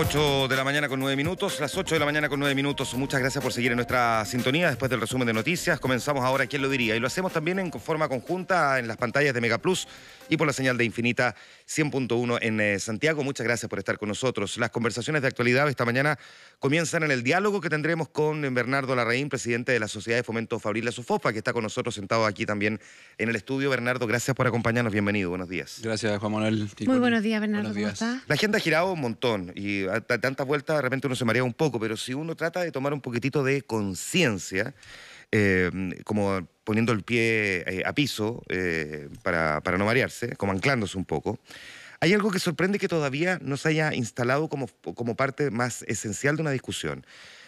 8 de la mañana con 9 minutos, las 8 de la mañana con 9 minutos. Muchas gracias por seguir en nuestra sintonía después del resumen de noticias. Comenzamos ahora, ¿quién lo diría? Y lo hacemos también en forma conjunta en las pantallas de Mega Plus y por la señal de Infinita 100.1 en eh, Santiago. Muchas gracias por estar con nosotros. Las conversaciones de actualidad esta mañana comienzan en el diálogo que tendremos con Bernardo Larraín, presidente de la Sociedad de Fomento Fabril La Sufofa, que está con nosotros sentado aquí también en el estudio. Bernardo, gracias por acompañarnos. Bienvenido, buenos días. Gracias, Juan Manuel. Muy buenos días, Bernardo. ¿Cómo estás? La agenda ha girado un montón y a tantas vueltas de repente uno se marea un poco, pero si uno trata de tomar un poquitito de conciencia, eh, como poniendo el pie eh, a piso eh, para, para no marearse, como anclándose un poco, hay algo que sorprende que todavía no se haya instalado como, como parte más esencial de una discusión.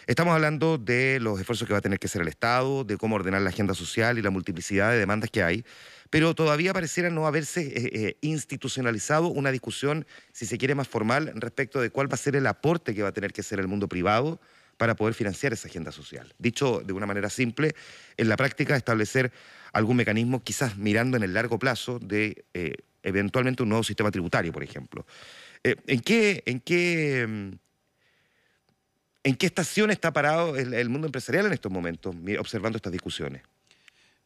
Estamos hablando de los esfuerzos que va a tener que hacer el Estado, de cómo ordenar la agenda social y la multiplicidad de demandas que hay, pero todavía pareciera no haberse eh, eh, institucionalizado una discusión, si se quiere, más formal respecto de cuál va a ser el aporte que va a tener que hacer el mundo privado para poder financiar esa agenda social. Dicho de una manera simple, en la práctica establecer algún mecanismo, quizás mirando en el largo plazo, de eh, eventualmente un nuevo sistema tributario, por ejemplo. Eh, ¿En qué... En qué mm, ¿En qué estación está parado el, mundo empresarial en estos momentos, observando estas discusiones?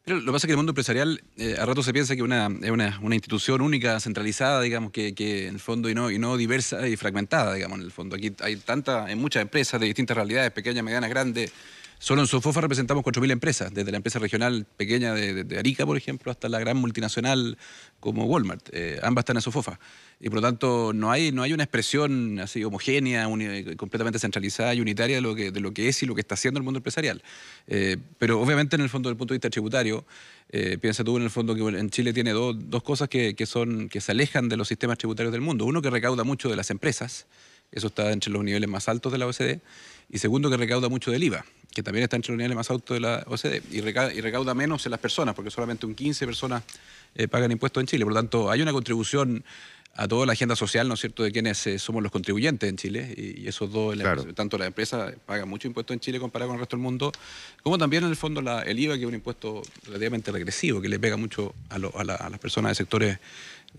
Pero lo que pasa es que el mundo empresarial eh, a rato se piensa que una, es una, institución única, centralizada, digamos, que, en el fondo y no, y no diversa y fragmentada, digamos, en el fondo. Aquí hay tantas, en muchas empresas de distintas realidades, pequeñas, medianas, grandes, Solo en Sofofa representamos 4.000 empresas, desde la empresa regional pequeña de, Arica, por ejemplo, hasta la gran multinacional como Walmart. Eh, ambas están en Sofofa. Y por lo tanto, no hay, no hay una expresión así homogénea, completamente centralizada y unitaria de lo, que, de lo que es y lo que está haciendo el mundo empresarial. Eh, pero obviamente, en el fondo, desde el punto de vista tributario, eh, piensa tú en el fondo que en Chile tiene dos cosas que, que, son, que se alejan de los sistemas tributarios del mundo. Uno que recauda mucho de las empresas eso está entre los niveles más altos de la OCDE. Y segundo, que recauda mucho del IVA, que también está entre los niveles más altos de la OCDE. Y recauda, menos en las personas, porque solamente un 15 personas eh, pagan impuestos en Chile. Por lo tanto, hay una contribución a toda la agenda social, ¿no es cierto?, de quienes eh, somos los contribuyentes en Chile. Y, esos dos, tanto la empresa paga mucho impuesto en Chile comparado con el resto del mundo, como también en el fondo la, el IVA, que es un impuesto relativamente regresivo, que le pega mucho a, a las personas de sectores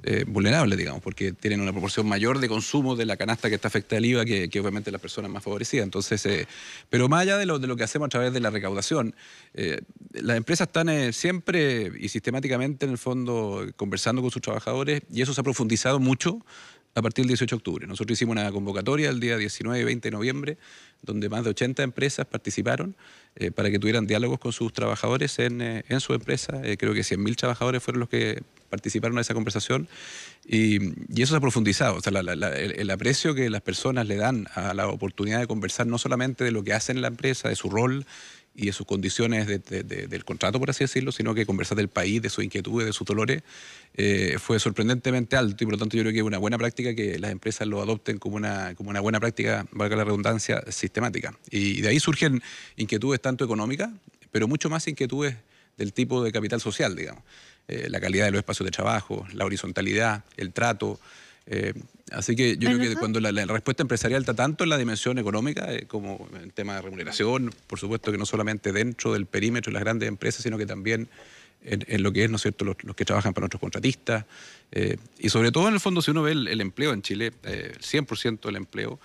eh, vulnerable, vulnerables, digamos, porque tienen una proporción mayor de consumo de la canasta que está afectada al IVA que, obviamente las personas más favorecidas. Entonces, eh, pero más allá de lo, de lo que hacemos a través de la recaudación, eh, las empresas están siempre y sistemáticamente en el fondo conversando con sus trabajadores y eso se ha profundizado mucho a partir del 18 de octubre. Nosotros hicimos una convocatoria el día 19 y 20 de noviembre, donde más de 80 empresas participaron eh, para que tuvieran diálogos con sus trabajadores en, eh, su empresa. Eh, creo que 100.000 trabajadores fueron los que participaron en esa conversación y, eso se ha profundizado. el, el, aprecio que las personas le dan a la oportunidad de conversar no solamente de lo que hacen en la empresa, de su rol y de sus condiciones del contrato, por así decirlo, sino que conversar del país, de sus inquietudes, de sus dolores, eh, fue sorprendentemente alto y por lo tanto yo creo que es una buena práctica que las empresas lo adopten como una, como una buena práctica, valga la redundancia, sistemática. Y, de ahí surgen inquietudes tanto económicas, pero mucho más inquietudes del tipo de capital social, digamos. Eh, la calidad de los espacios de trabajo, la horizontalidad, el trato, eh, así que yo creo que cuando la, respuesta empresarial está tanto en la dimensión económica eh, como en tema de remuneración, por supuesto que no solamente dentro del perímetro de las grandes empresas, sino que también en, lo que es, ¿no es cierto?, los, que trabajan para nuestros contratistas. Eh, y sobre todo en el fondo, si uno ve el, empleo en Chile, el 100% del empleo,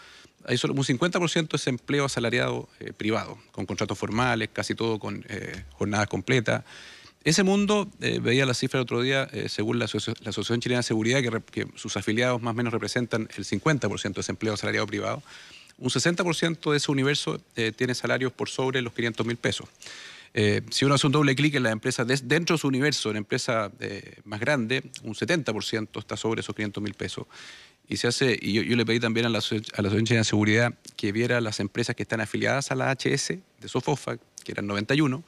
hay solo un 50% es empleo asalariado privado, con contratos formales, casi todo con jornadas completas. Ese mundo, eh, veía la cifra el otro día, eh, según la, Asociación Chilena de Seguridad, que, sus afiliados más o menos representan el 50% de ese empleo asalariado privado, un 60% de ese universo eh, tiene salarios por sobre los 500 mil pesos. si uno hace un doble clic en las empresa, dentro de su universo, en la empresa más grande, un 70% está sobre esos 500 mil pesos. Y se hace, y yo, le pedí también a la, a la Asociación Chilena de Seguridad que viera las empresas que están afiliadas a la HS de Sofofa, que eran 91,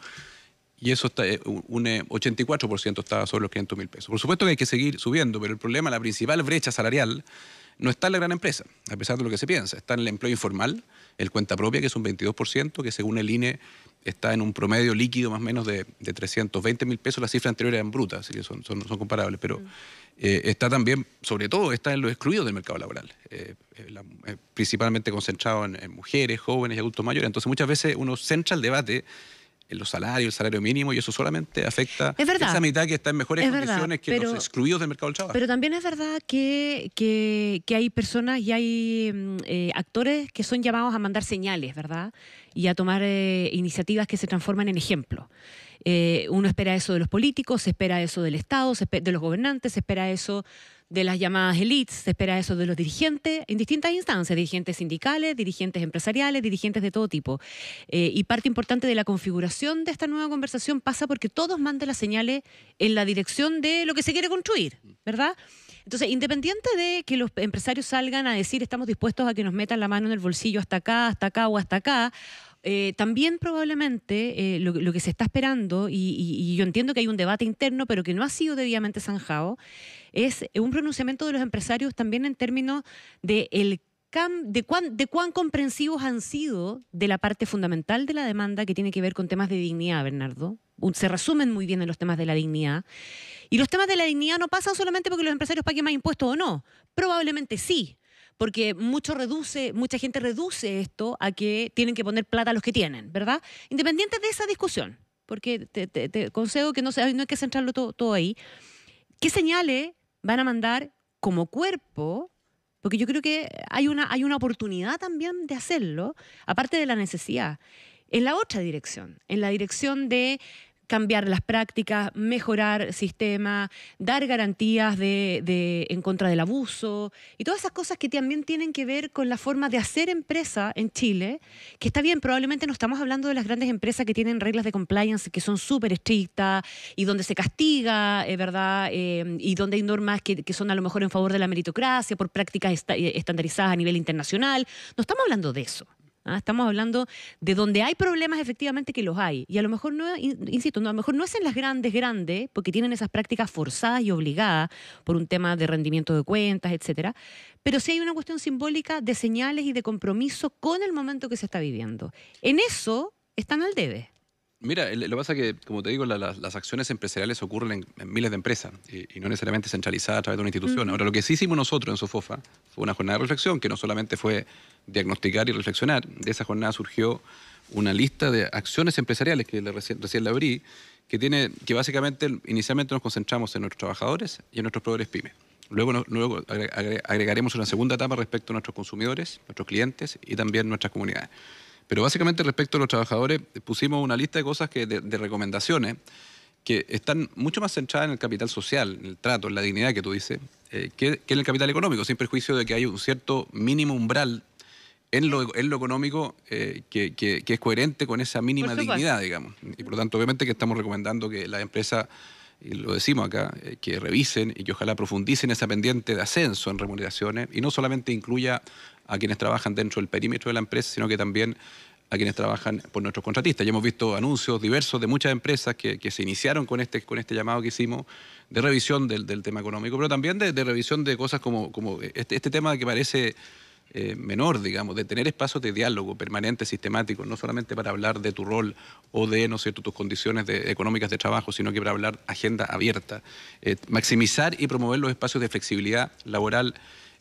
y eso está, eh, un 84% eh, está sobre los 500 mil pesos. Por supuesto que hay que seguir subiendo, pero el problema, la principal brecha salarial, no está en la gran empresa, a pesar de lo que se piensa. Está en el empleo informal, el cuenta propia, que es un 22%, que según el INE está en un promedio líquido más o menos de, 320 mil pesos. Las cifras anteriores en bruta, así que son, son, comparables, pero mm. eh, está también, sobre todo, está en los excluidos del mercado laboral, principalmente concentrado en, mujeres, jóvenes y adultos mayores. Entonces muchas veces uno centra el debate en los salarios, el salario mínimo, y eso solamente afecta esa mitad que está en mejores condiciones que los excluidos del mercado del trabajo. Pero también es verdad que, que, hay personas y hay mm, eh, actores que son llamados a mandar señales, ¿verdad? Y a tomar eh, iniciativas que se transforman en ejemplo. Eh, uno espera eso de los políticos, se espera eso del Estado, de los gobernantes, se espera eso de las llamadas elites, se espera eso de los dirigentes en distintas instancias, dirigentes sindicales, dirigentes empresariales, dirigentes de todo tipo. Eh, y parte importante de la configuración de esta nueva conversación pasa porque todos manden las señales en la dirección de lo que se quiere construir, ¿verdad? Entonces, independiente de que los empresarios salgan a decir estamos dispuestos a que nos metan la mano en el bolsillo hasta acá, hasta acá o hasta acá, eh, también probablemente eh, lo, que se está esperando, y, yo entiendo que hay un debate interno, pero que no ha sido debidamente zanjado, es un pronunciamiento de los empresarios también en términos de cuán, de cuán comprensivos han sido de la parte fundamental de la demanda que tiene que ver con temas de dignidad, Bernardo. Se resumen muy bien en los temas de la dignidad. Y los temas de la dignidad no pasan solamente porque los empresarios paguen más impuestos o no. Probablemente sí, porque mucho reduce, mucha gente reduce esto a que tienen que poner plata a los que tienen, ¿verdad? Independiente de esa discusión, porque te, te, que no, no hay que centrarlo todo, todo ahí. ¿Qué señales van a mandar como cuerpo porque yo creo que hay una, hay una oportunidad también de hacerlo, aparte de la necesidad, en la otra dirección, en la dirección de cambiar las prácticas, mejorar sistema, dar garantías de, en contra del abuso y todas esas cosas que también tienen que ver con la forma de hacer empresa en Chile, que está bien, probablemente no estamos hablando de las grandes empresas que tienen reglas de compliance que son súper estrictas y donde se castiga, ¿verdad? Eh, y donde hay normas que, son a lo mejor en favor de la meritocracia por prácticas eh, estandarizadas a nivel internacional. No estamos hablando de eso. ¿ah? estamos hablando de donde hay problemas efectivamente que los hay. Y a lo mejor no, insisto, a lo mejor no es en las grandes, grandes, porque tienen esas prácticas forzadas y obligadas por un tema de rendimiento de cuentas, etcétera. Pero sí hay una cuestión simbólica de señales y de compromiso con el momento que se está viviendo. En eso están al debe. Mira, lo que pasa es que, como te digo, las acciones empresariales ocurren en, miles de empresas y, no necesariamente centralizadas a través de una institución. Ahora, lo que sí hicimos nosotros en Sofofa fue una jornada de reflexión que no solamente fue diagnosticar y reflexionar. De esa jornada surgió una lista de acciones empresariales que recién, recién la abrí, que, tiene, que básicamente inicialmente nos concentramos en nuestros trabajadores y en nuestros proveedores pymes. Luego, luego agregaremos una segunda etapa respecto a nuestros consumidores, nuestros clientes y también nuestras comunidades. Pero básicamente respecto a los trabajadores pusimos una lista de cosas que, de, recomendaciones que están mucho más centradas en el capital social, en el trato, en la dignidad que tú dices, eh, que, en el capital económico, sin perjuicio de que hay un cierto mínimo umbral en lo, económico eh, que, es coherente con esa mínima dignidad, digamos. Y por lo tanto, obviamente que estamos recomendando que las empresas, y lo decimos acá, eh, que revisen y que ojalá profundicen esa pendiente de ascenso en remuneraciones y no solamente incluya a quienes trabajan dentro del perímetro de la empresa, sino que también a quienes trabajan por nuestros contratistas. Ya hemos visto anuncios diversos de muchas empresas que, se iniciaron con este, con este llamado que hicimos de revisión del, tema económico, pero también de, revisión de cosas como, este, este tema que parece eh, menor, digamos, de tener espacios de diálogo permanente, sistemático, no solamente para hablar de tu rol o de, no sé, tus condiciones de, económicas de trabajo, sino que para hablar agenda abierta. Eh, maximizar y promover los espacios de flexibilidad laboral.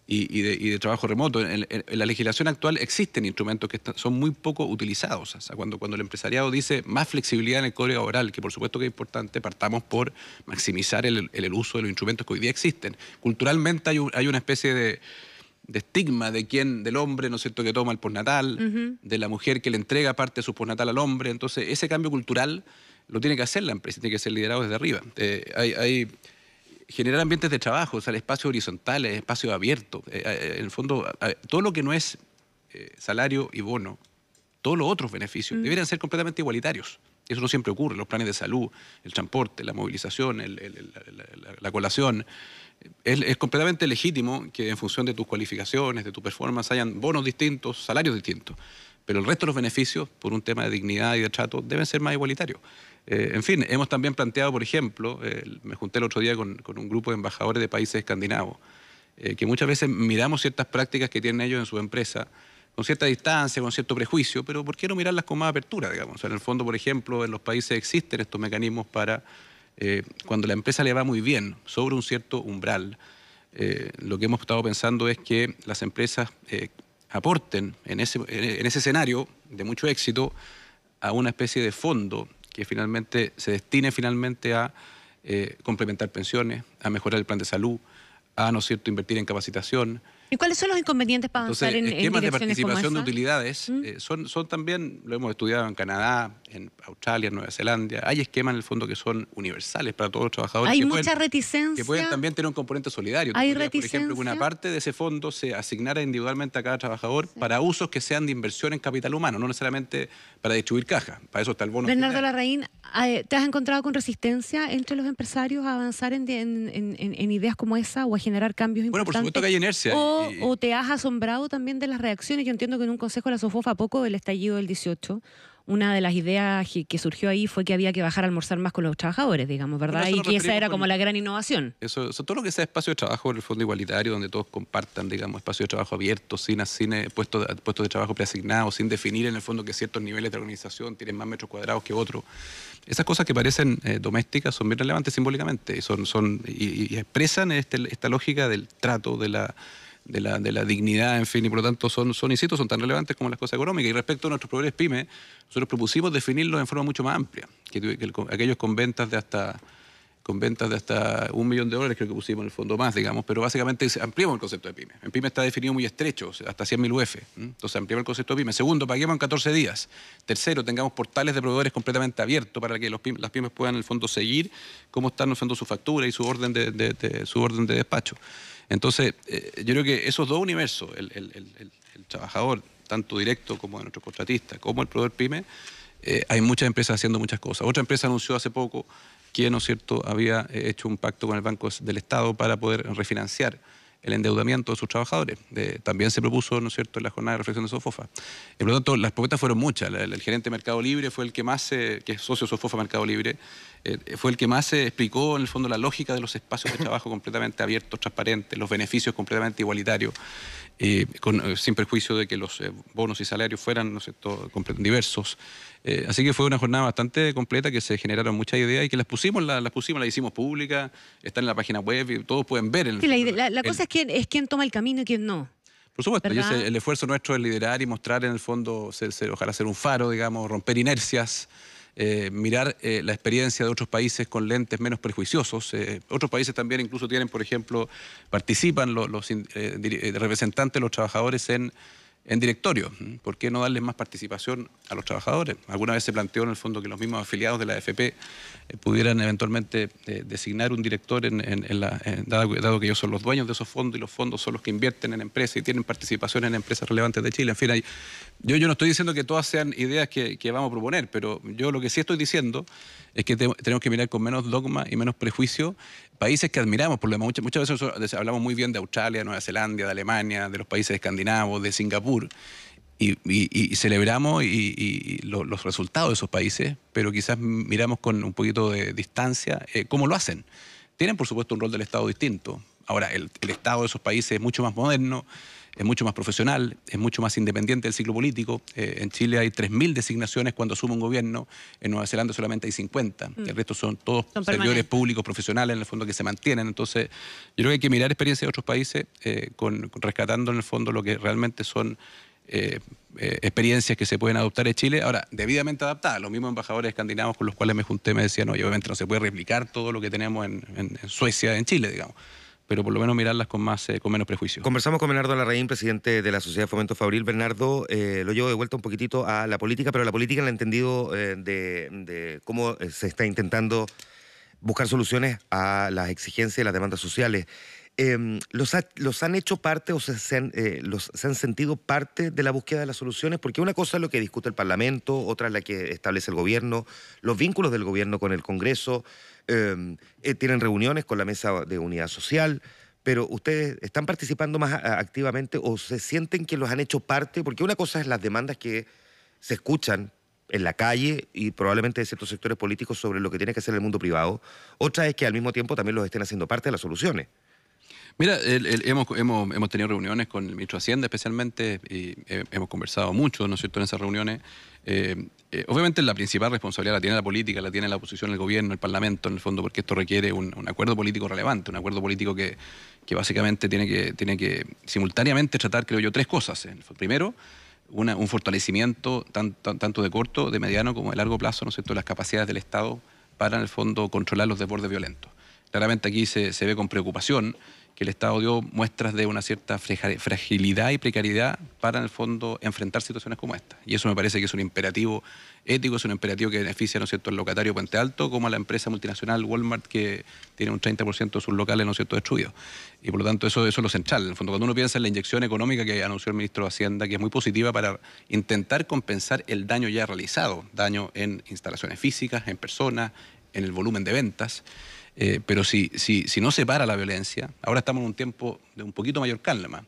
Y, de, trabajo remoto. En, la legislación actual existen instrumentos que son muy poco utilizados. O sea, cuando, cuando el empresariado dice más flexibilidad en el código laboral, que por supuesto que es importante, partamos por maximizar el, uso de los instrumentos que hoy día existen. Culturalmente hay una especie de de estigma de del hombre, ¿no que toma el postnatal, de la mujer que le entrega parte de su postnatal al hombre. Entonces, ese cambio cultural lo tiene que hacer la empresa, tiene que ser liderado desde arriba. Eh, hay, generar ambientes de trabajo, o sea, el espacio horizontal, el espacio abierto. Eh, eh, en el fondo, todo lo que no es salario y bono, todos los otros beneficios, debieran deberían ser completamente igualitarios. Eso no siempre ocurre, los planes de salud, el transporte, la movilización, la, colación. Es, completamente legítimo que en función de tus cualificaciones, de tu performance, hayan bonos distintos, salarios distintos. Pero el resto de los beneficios, por un tema de dignidad y de trato, deben ser más igualitarios. Eh, en fin, hemos también planteado, por ejemplo, me junté el otro día con, un grupo de embajadores de países escandinavos, eh, que muchas veces miramos ciertas prácticas que tienen ellos en su empresa con cierta distancia, con cierto prejuicio, pero ¿por qué no mirarlas con más apertura, digamos? en el fondo, por ejemplo, en los países existen estos mecanismos para, eh, cuando la empresa le va muy bien, sobre un cierto umbral, eh, lo que hemos estado pensando es que las empresas eh, aporten en ese, en ese escenario de mucho éxito a una especie de fondo que finalmente se destine finalmente a complementar pensiones, a mejorar el plan de salud, a, ¿no cierto?, invertir en capacitación, ¿Y cuáles son los inconvenientes para avanzar Entonces, en, esquemas de participación de utilidades ¿Mm? eh, son, también, lo hemos estudiado en Canadá, en Australia, en Nueva Zelanda, hay esquemas en el fondo que son universales para todos los trabajadores. Hay mucha reticencia. Que pueden también tener un componente solidario. Hay reticencia. Por ejemplo, que una parte de ese fondo se asignara individualmente a cada trabajador para usos que sean de inversión en capital humano, no necesariamente para distribuir caja. Para eso está el bono. Bernardo Larraín, ¿te has encontrado con resistencia entre los empresarios a avanzar en, ideas como esa o a generar cambios importantes? Bueno, por supuesto que hay inercia. Oh, o te has asombrado también de las reacciones? Yo entiendo que en un consejo de la Sofofa, poco del estallido del 18, una de las ideas que surgió ahí fue que había que bajar a almorzar más con los trabajadores, digamos, ¿verdad? Y que esa era como la gran innovación. Eso, todo lo que sea espacio de trabajo en el fondo igualitario, donde todos compartan, digamos, espacio de trabajo abierto, sin, eh, puestos, de trabajo preasignados, sin definir en el fondo que ciertos niveles de organización tienen más metros cuadrados que otros. Esas cosas que parecen eh, domésticas son bien relevantes simbólicamente son, son, y, expresan este, esta lógica del trato, de la de la, dignidad, en fin, y por lo tanto son, son, insisto, son tan relevantes como las cosas económicas. Y respecto a nuestros proveedores PYME... nosotros propusimos definirlos en forma mucho más amplia, que, aquellos con ventas de hasta con ventas de hasta un millón de dólares, creo que pusimos en el fondo más, digamos, pero básicamente ampliamos el concepto de pyme. En pyme está definido muy estrecho, hasta 100.000 UF. Entonces ampliamos el concepto de pyme. Segundo, paguemos en 14 días. Tercero, tengamos portales de proveedores completamente abiertos para que las pymes puedan en el fondo seguir cómo están en su factura y su orden su orden de despacho. Entonces, eh, yo creo que esos dos universos, el, trabajador, tanto directo como de nuestro contratista, como el proveedor pyme, eh, hay muchas empresas haciendo muchas cosas. Otra empresa anunció hace poco que, ¿no es cierto?, había eh, hecho un pacto con el Banco del Estado para poder refinanciar el endeudamiento de sus trabajadores. también se propuso, ¿no es cierto?, en la jornada de reflexión de Sofofa. El por lo tanto, las propuestas fueron muchas. El, gerente Mercado Libre fue el que más, que es socio de Sofofa Mercado Libre, eh, fue el que más se explicó en el fondo la lógica de los espacios de trabajo completamente abiertos, transparentes, los beneficios completamente igualitarios, eh, eh, sin perjuicio de que los bonos y salarios fueran no sé, diversos. así que fue una jornada bastante completa que se generaron muchas ideas y que las pusimos, las, pusimos, las hicimos públicas, están en la página web y todos pueden ver. la, cosa es quién, es toma el camino y quién no. Por supuesto, el esfuerzo nuestro es liderar y mostrar en el fondo, ojalá ser un faro, digamos, romper inercias. Eh, mirar eh, la experiencia de otros países con lentes menos prejuiciosos. Eh, otros países también incluso tienen, por ejemplo, participan los, los representantes los trabajadores en en directorio. ¿Por qué no darle más participación a los trabajadores? Alguna vez se planteó en el fondo que los mismos afiliados de la AFP eh, pudieran eventualmente eh, designar un director, en, eh, dado, que ellos son los dueños de esos fondos y los fondos son los que invierten en empresas y tienen participación en empresas relevantes de Chile. En fin, yo, yo no estoy diciendo que todas sean ideas que, vamos a proponer, pero yo lo que sí estoy diciendo es que tenemos que mirar con menos dogma y menos prejuicio países que admiramos, por lo muchas, muchas veces hablamos muy bien de Australia, Nueva Zelanda, de Alemania, de los países escandinavos, de Singapur, y, celebramos y, los resultados de esos países, pero quizás miramos con un poquito de distancia eh, cómo lo hacen. Tienen, por supuesto, un rol del Estado distinto. Ahora, el, el Estado de esos países es mucho más moderno, es mucho más profesional, es mucho más independiente del ciclo político. Eh, en Chile hay 3.000 designaciones cuando asume un gobierno, en Nueva Zelanda solamente hay 50. Mm. El resto son todos servidores públicos, profesionales, en el fondo, que se mantienen. Entonces, yo creo que hay que mirar experiencias de otros países, eh, con, rescatando en el fondo lo que realmente son eh, experiencias que se pueden adoptar en Chile. Ahora, debidamente adaptadas. Los mismos embajadores escandinavos con los cuales me junté me decían, no, obviamente no se puede replicar todo lo que tenemos en Suecia, en Chile, digamos pero por lo menos mirarlas con, más, eh, con menos prejuicio. Conversamos con Bernardo Larraín, presidente de la Sociedad de Fomento Fabril. Bernardo, eh, lo llevo de vuelta un poquitito a la política, pero la política en el entendido eh, de cómo se está intentando buscar soluciones a las exigencias y las demandas sociales. Em, los, han hecho parte o eh, se, han, sentido parte de la búsqueda de las soluciones? Porque una cosa es lo que discute el Parlamento, otra es la que establece el gobierno, los vínculos del gobierno con el Congreso, em, eh, tienen reuniones con la Mesa de Unidad Social pero ustedes están participando más activamente o se sienten que los han hecho parte, porque una cosa es las demandas que se escuchan en la calle y probablemente de ciertos sectores políticos sobre lo que tiene que hacer el mundo privado, otra es que al mismo tiempo también los estén haciendo parte de las soluciones. Mira, hemos, tenido reuniones con el ministro de Hacienda especialmente y hemos conversado mucho, ¿no es en esas reuniones. Eh, eh, obviamente la principal responsabilidad la tiene la política, la tiene la oposición, el gobierno, el parlamento, en el fondo, porque esto requiere un, acuerdo político relevante, un acuerdo político que, básicamente tiene que, tiene que simultáneamente tratar, creo yo, tres cosas. ¿eh? Primero, un fortalecimiento tanto de corto, de mediano como de largo plazo, ¿no es cierto?, las capacidades del Estado para, en el fondo, controlar los desbordes violentos. Claramente aquí se ve con preocupación que el Estado dio muestras de una cierta fragilidad y precariedad para, en el fondo, enfrentar situaciones como esta. Y eso me parece que es un imperativo ético, es un imperativo que beneficia, ¿no es cierto?, al locatario Puente Alto, como a la empresa multinacional Walmart, que tiene un 30% de sus locales, ¿no es cierto?, destruidos. Y por lo tanto, eso, eso es lo central. En el fondo, cuando uno piensa en la inyección económica que anunció el ministro de Hacienda, que es muy positiva para intentar compensar el daño ya realizado, daño en instalaciones físicas, en personas, en el volumen de ventas. Eh, pero si, si, si no se para la violencia, ahora estamos en un tiempo de un poquito mayor calma,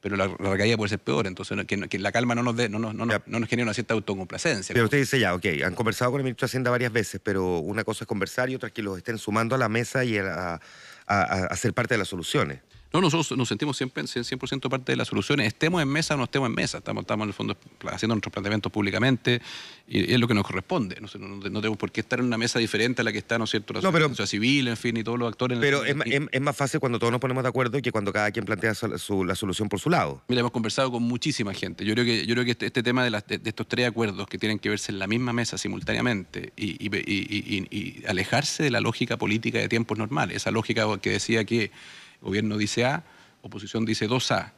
pero la, recaída puede ser peor, entonces que, la calma no nos, genere no, no, no, nos genera una cierta autocomplacencia. Pero usted dice ya, ok, han conversado con el ministro de Hacienda varias veces, pero una cosa es conversar y otra es que los estén sumando a la mesa y a, a ser parte de las soluciones. No, nosotros nos sentimos siempre 100% parte de las soluciones, estemos en mesa o no estemos en mesa, estamos, estamos en el fondo haciendo nuestros planteamientos públicamente y, es lo que nos corresponde. No, tenemos por qué estar en una mesa diferente a la que está, ¿no es cierto?, la sociedad civil, en fin, y todos los actores. Pero en es, más fácil cuando todos nos ponemos de acuerdo que cuando cada quien plantea su, la solución por su lado. Mira, hemos conversado con muchísima gente. Yo creo que, yo creo que este, este tema de, estos tres acuerdos que tienen que verse en la misma mesa simultáneamente y, y alejarse de la lógica política de tiempos normales, esa lógica que decía que gobierno dice A, oposición dice 2A.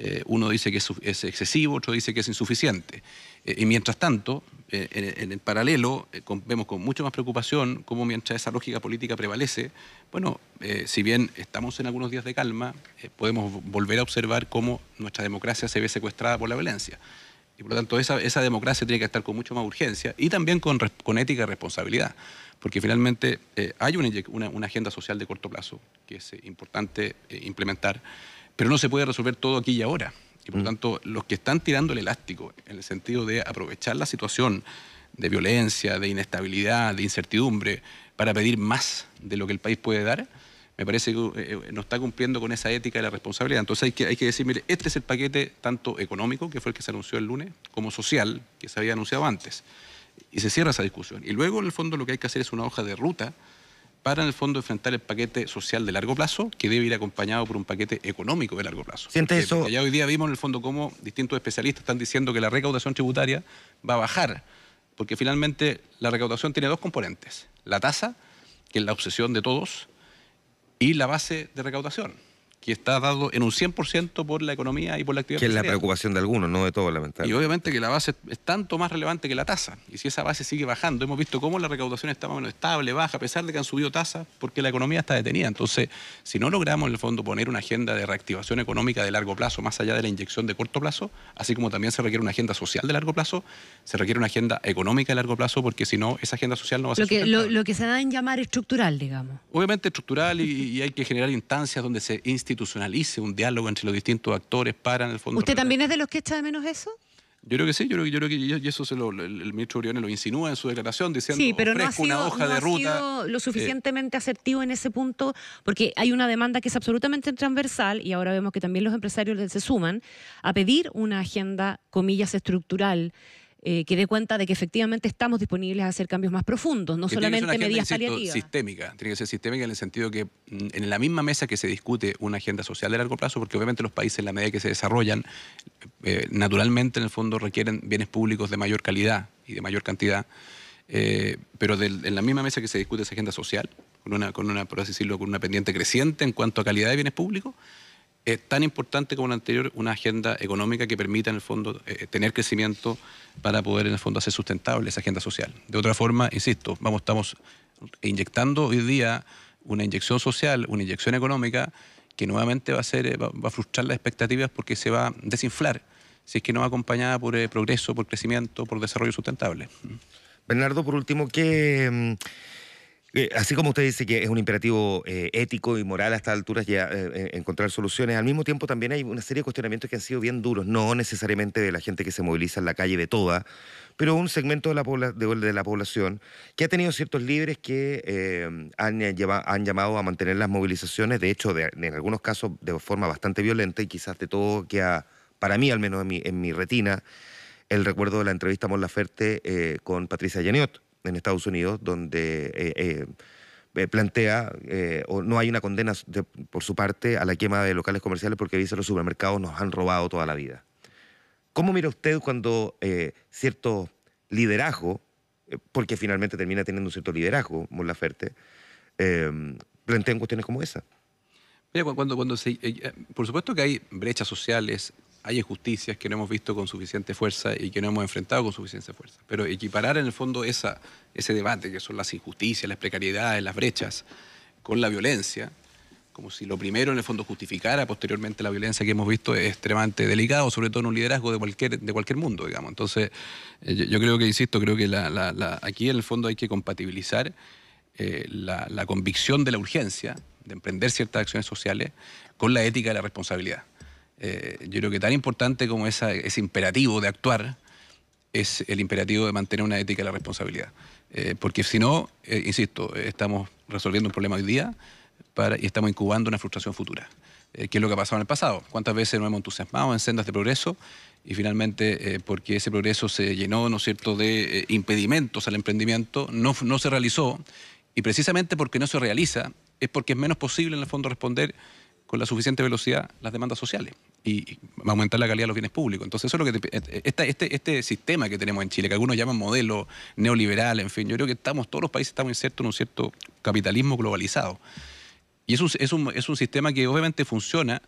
Eh, uno dice que es, excesivo, otro dice que es insuficiente. Eh, y mientras tanto, eh, en, el paralelo, vemos con mucha más preocupación cómo mientras esa lógica política prevalece, bueno, si bien estamos en algunos días de calma, podemos volver a observar cómo nuestra democracia se ve secuestrada por la violencia. Y por lo tanto, esa, democracia tiene que estar con mucho más urgencia y también con, con ética y responsabilidad porque finalmente eh, hay una, agenda social de corto plazo que es eh, importante eh, implementar, pero no se puede resolver todo aquí y ahora. Y por lo mm. tanto, los que están tirando el elástico en el sentido de aprovechar la situación de violencia, de inestabilidad, de incertidumbre, para pedir más de lo que el país puede dar, me parece que no está cumpliendo con esa ética de la responsabilidad. Entonces hay que, hay que decir, mire, este es el paquete tanto económico, que fue el que se anunció el lunes, como social, que se había anunciado antes y se cierra esa discusión. Y luego, en el fondo, lo que hay que hacer es una hoja de ruta para, en el fondo, enfrentar el paquete social de largo plazo, que debe ir acompañado por un paquete económico de largo plazo. ya hoy día vimos, en el fondo, cómo distintos especialistas están diciendo que la recaudación tributaria va a bajar, porque finalmente la recaudación tiene dos componentes, la tasa, que es la obsesión de todos, y la base de recaudación que está dado en un 100% por la economía y por la actividad. Que es la preocupación de algunos, no de todos, lamentablemente. Y obviamente que la base es tanto más relevante que la tasa. Y si esa base sigue bajando, hemos visto cómo la recaudación está más o menos estable, baja, a pesar de que han subido tasas, porque la economía está detenida. Entonces, si no logramos, en el fondo, poner una agenda de reactivación económica de largo plazo, más allá de la inyección de corto plazo, así como también se requiere una agenda social de largo plazo, se requiere una agenda económica de largo plazo, porque si no, esa agenda social no va a ser. Lo que, se da en llamar estructural, digamos. Obviamente estructural y, hay que generar instancias donde se institucionalice un diálogo entre los distintos actores para, en el fondo... ¿Usted también es de los que echa de menos eso? Yo creo que sí, yo creo, yo creo que eso el ministro Urión lo insinúa en su declaración diciendo sí, pero no ha sido, una hoja no de ha Sido lo eh, suficientemente asertivo en ese punto porque hay una demanda que es absolutamente transversal y ahora vemos que también los empresarios se suman a pedir una agenda comillas estructural eh, que dé cuenta de que efectivamente estamos disponibles a hacer cambios más profundos, no solamente tiene que ser sistémica, tiene que ser sistémica en el sentido que mm, en la misma mesa que se discute una agenda social de largo plazo, porque obviamente los países en la medida que se desarrollan, eh, naturalmente en el fondo requieren bienes públicos de mayor calidad y de mayor cantidad, eh, pero en la misma mesa que se discute esa agenda social, con una, con una, por así decirlo, con una pendiente creciente en cuanto a calidad de bienes públicos, es eh, tan importante como la anterior una agenda económica que permita en el fondo eh, tener crecimiento para poder en el fondo hacer sustentable esa agenda social. De otra forma, insisto, vamos, estamos inyectando hoy día una inyección social, una inyección económica que nuevamente va a, ser, eh, va, a frustrar las expectativas porque se va a desinflar si es que no va acompañada por progreso, por crecimiento, por desarrollo sustentable. Bernardo, por último, ¿qué... Mm, eh, así como usted dice que es un imperativo eh, ético y moral a estas alturas ya eh, encontrar soluciones, al mismo tiempo también hay una serie de cuestionamientos que han sido bien duros, no necesariamente de la gente que se moviliza en la calle de toda, pero un segmento de la, población que ha tenido ciertos líderes que han, llamado a mantener las movilizaciones, de hecho, en algunos casos de forma bastante violenta y quizás de todo que ha, para mí al menos en mi, retina, el recuerdo de la entrevista a Mon Laferte con Patricia Yaniot en Estados Unidos, donde eh, eh, plantea, eh, o no hay una condena por su parte a la quema de locales comerciales porque dice los supermercados nos han robado toda la vida. ¿Cómo mira usted cuando cierto liderazgo, porque finalmente termina teniendo un cierto liderazgo, Murlaferte, plantean cuestiones como esa? Mira, cuando, cuando se, por supuesto que hay brechas sociales, hay injusticias que no hemos visto con suficiente fuerza y que no hemos enfrentado con suficiente fuerza. Pero equiparar en el fondo esa, ese debate, que son las injusticias, las precariedades, las brechas, con la violencia, como si lo primero en el fondo justificara posteriormente la violencia que hemos visto es extremadamente delicado, sobre todo en un liderazgo de cualquier, de cualquier mundo, digamos. Entonces, eh, yo, creo que, insisto, creo que aquí en el fondo hay que compatibilizar eh, la convicción de la urgencia de emprender ciertas acciones sociales con la ética de la responsabilidad. Eh, yo creo que tan importante como esa, ese imperativo de actuar es el imperativo de mantener una ética de la responsabilidad. Eh, porque si no, eh, insisto, estamos resolviendo un problema hoy día y estamos incubando una frustración futura. ¿Qué es lo que ha pasado en el pasado? ¿Cuántas veces nos hemos entusiasmado en sendas de progreso? Y finalmente, porque ese progreso se llenó, ¿no cierto?, de impedimentos al emprendimiento, no, no se realizó. Y precisamente porque no se realiza, es porque es menos posible en el fondo responder con la suficiente velocidad las demandas sociales y aumentar la calidad de los bienes públicos. Entonces, eso es lo que eh, este, este sistema que tenemos en Chile, que algunos llaman modelo neoliberal, en fin, yo creo que estamos, todos los países estamos insertos en un cierto capitalismo globalizado. Y es un, es un, es un sistema que obviamente funciona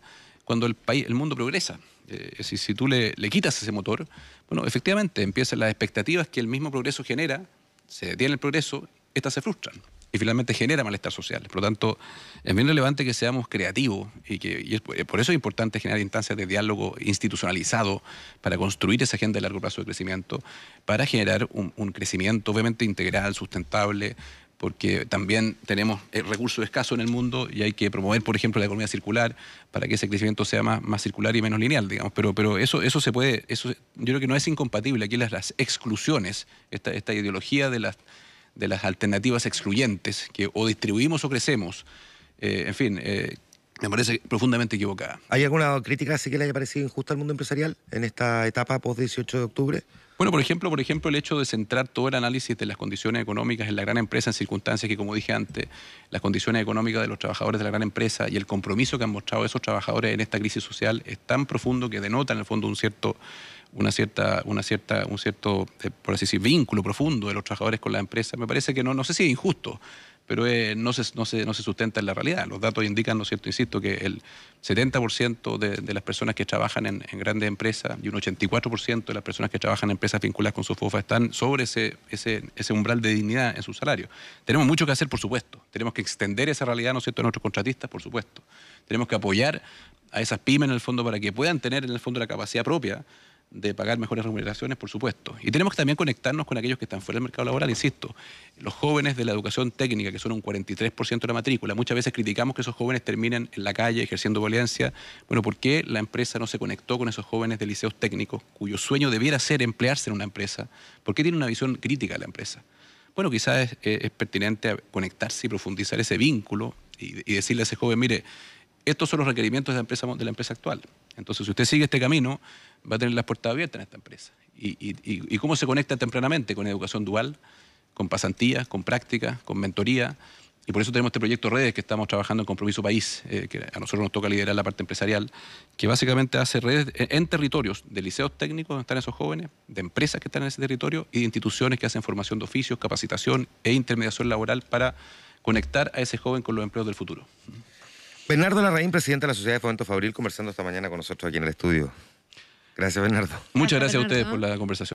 cuando el, país, el mundo progresa. Eh, si, si tú le, le quitas ese motor, bueno, efectivamente empiezan las expectativas que el mismo progreso genera, se detiene el progreso, estas se frustran y finalmente genera malestar social. Por lo tanto, es bien relevante que seamos creativos y, que, eh, por eso es importante generar instancias de diálogo institucionalizado para construir esa agenda de largo plazo de crecimiento, para generar un, crecimiento obviamente integral, sustentable, porque también tenemos eh, recursos escasos en el mundo y hay que promover, por ejemplo, la economía circular para que ese crecimiento sea más, más circular y menos lineal, digamos. Pero, pero eso, eso se puede, eso, yo creo que no es incompatible. Aquí las, las exclusiones, esta, esta ideología de las de las alternativas excluyentes, que o distribuimos o crecemos, eh, en fin, eh, me parece profundamente equivocada. ¿Hay alguna crítica así que le haya parecido injusta al mundo empresarial en esta etapa post-18 de octubre? Bueno, por ejemplo, por ejemplo, el hecho de centrar todo el análisis de las condiciones económicas en la gran empresa, en circunstancias que, como dije antes, las condiciones económicas de los trabajadores de la gran empresa y el compromiso que han mostrado esos trabajadores en esta crisis social es tan profundo que denota, en el fondo, un cierto una cierta, una cierta, un cierto, eh, por así decir, vínculo profundo de los trabajadores con la empresa, me parece que no, no sé si es injusto, pero no, se, no, se, no, se, sustenta en la realidad. Los datos indican, ¿no cierto? Insisto, que el 70% de, de, las personas que trabajan en, grandes empresas y un 84% de las personas que trabajan en empresas vinculadas con su FOFA están sobre ese, ese, ese, umbral de dignidad en su salario. Tenemos mucho que hacer, por supuesto. Tenemos que extender esa realidad, ¿no cierto?, a nuestros contratistas, por supuesto. Tenemos que apoyar a esas pymes en el fondo para que puedan tener en el fondo la capacidad propia de pagar mejores remuneraciones, por supuesto. Y tenemos que también conectarnos con aquellos que están fuera del mercado laboral, insisto. Los jóvenes de la educación técnica, que son un 43% de la matrícula, muchas veces criticamos que esos jóvenes terminen en la calle ejerciendo violencia. Bueno, ¿por qué la empresa no se conectó con esos jóvenes de liceos técnicos, cuyo sueño debiera ser emplearse en una empresa? ¿Por qué tiene una visión crítica de la empresa? Bueno, quizás es, pertinente conectarse y profundizar ese vínculo y decirle a ese joven, mire, estos son los requerimientos de la empresa, de la empresa actual. Entonces, si usted sigue este camino, va a tener las puertas abiertas en esta empresa. ¿Y, cómo se conecta tempranamente con educación dual, con pasantías, con prácticas, con mentoría? Y por eso tenemos este proyecto Redes que estamos trabajando en Compromiso País, eh, que a nosotros nos toca liderar la parte empresarial, que básicamente hace redes en territorios de liceos técnicos donde están esos jóvenes, de empresas que están en ese territorio y de instituciones que hacen formación de oficios, capacitación e intermediación laboral para conectar a ese joven con los empleos del futuro. Bernardo Larraín, presidente de la Sociedad de Fomento Fabril, conversando esta mañana con nosotros aquí en el estudio. Gracias, Bernardo. Muchas gracias, a ustedes por la conversación.